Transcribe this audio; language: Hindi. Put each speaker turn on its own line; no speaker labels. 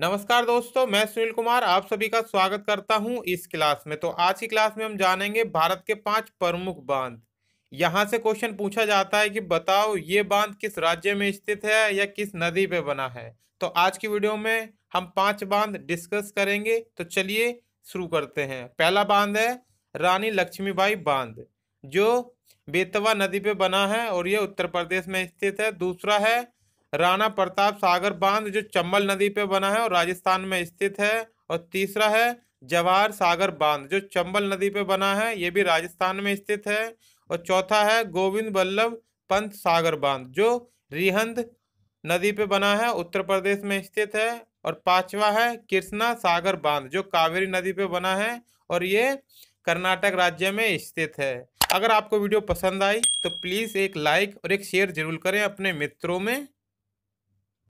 नमस्कार दोस्तों मैं सुनील कुमार आप सभी का स्वागत करता हूं इस क्लास में तो आज की क्लास में हम जानेंगे भारत के पांच प्रमुख बांध यहां से क्वेश्चन पूछा जाता है कि बताओ ये बांध किस राज्य में स्थित है या किस नदी पे बना है तो आज की वीडियो में हम पांच बांध डिस्कस करेंगे तो चलिए शुरू करते हैं पहला बांध है रानी लक्ष्मीबाई बांध जो बेतवा नदी पे बना है और यह उत्तर प्रदेश में स्थित है दूसरा है राणा प्रताप सागर बांध जो चंबल नदी पे बना है और राजस्थान में स्थित है और तीसरा है जवाहर सागर बांध जो चंबल नदी पे बना है ये भी राजस्थान में स्थित है और चौथा है गोविंद बल्लभ पंत सागर बांध जो रिहंद नदी पे बना है उत्तर प्रदेश में स्थित है और पांचवा है कृष्णा सागर बांध जो कावेरी नदी पे बना है और ये कर्नाटक राज्य में स्थित है अगर आपको वीडियो पसंद आई तो प्लीज़ एक लाइक और एक शेयर जरूर करें अपने मित्रों में